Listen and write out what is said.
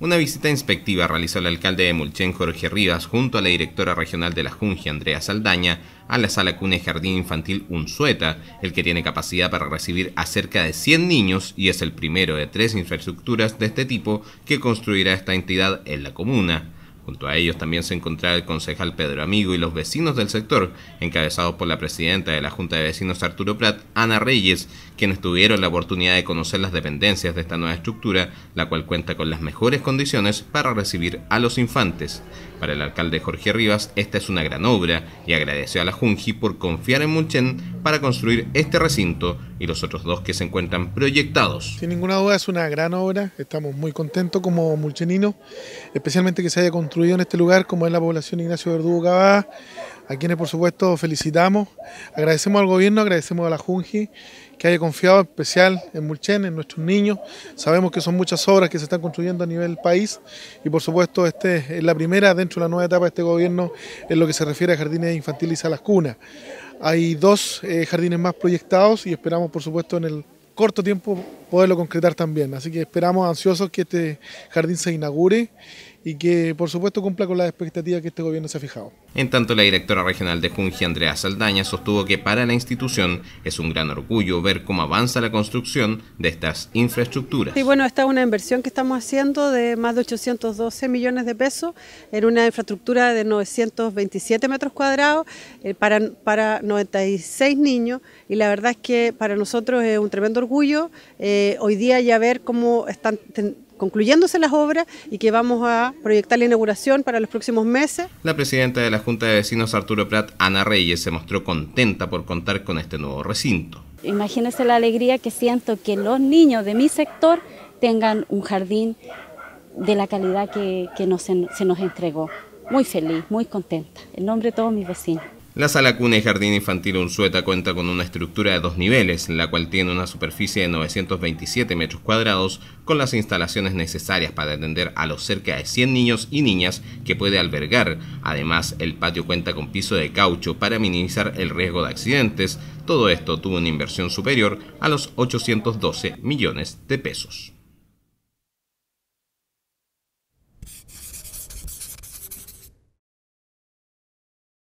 Una visita inspectiva realizó el alcalde de Mulchen, Jorge Rivas, junto a la directora regional de la Junji, Andrea Saldaña, a la sala CUNE Jardín Infantil Unzueta, el que tiene capacidad para recibir a cerca de 100 niños y es el primero de tres infraestructuras de este tipo que construirá esta entidad en la comuna. Junto a ellos también se encontraba el concejal Pedro Amigo y los vecinos del sector, encabezados por la presidenta de la Junta de Vecinos Arturo Prat, Ana Reyes, quienes tuvieron la oportunidad de conocer las dependencias de esta nueva estructura, la cual cuenta con las mejores condiciones para recibir a los infantes. Para el alcalde Jorge Rivas, esta es una gran obra y agradeció a la Junji por confiar en Munchen para construir este recinto y los otros dos que se encuentran proyectados. Sin ninguna duda es una gran obra, estamos muy contentos como Mulchenino... especialmente que se haya construido en este lugar como es la población Ignacio Verdugo Cabá a quienes por supuesto felicitamos. Agradecemos al gobierno, agradecemos a la Junji que haya confiado especial en Mulchen, en nuestros niños. Sabemos que son muchas obras que se están construyendo a nivel país y por supuesto esta es la primera dentro de la nueva etapa de este gobierno en lo que se refiere a jardines infantiles a las cunas. Hay dos eh, jardines más proyectados y esperamos por supuesto en el corto tiempo poderlo concretar también. Así que esperamos ansiosos que este jardín se inaugure y que por supuesto cumpla con las expectativas que este gobierno se ha fijado. En tanto, la directora regional de Junji, Andrea Saldaña, sostuvo que para la institución es un gran orgullo ver cómo avanza la construcción de estas infraestructuras. Y bueno, esta es una inversión que estamos haciendo de más de 812 millones de pesos en una infraestructura de 927 metros cuadrados eh, para, 96 niños y la verdad es que para nosotros es un tremendo orgullo eh, hoy día ya ver cómo están concluyéndose las obras y que vamos a proyectar la inauguración para los próximos meses. La presidenta de la Junta de Vecinos, Arturo Prat, Ana Reyes, se mostró contenta por contar con este nuevo recinto. Imagínense la alegría que siento que los niños de mi sector tengan un jardín de la calidad que, se nos entregó. Muy feliz, muy contenta, en nombre de todos mis vecinos. La sala cuna y jardín infantil Unzueta cuenta con una estructura de dos niveles, la cual tiene una superficie de 927 metros cuadrados, con las instalaciones necesarias para atender a los cerca de 100 niños y niñas que puede albergar. Además, el patio cuenta con piso de caucho para minimizar el riesgo de accidentes. Todo esto tuvo una inversión superior a los 812 millones de pesos.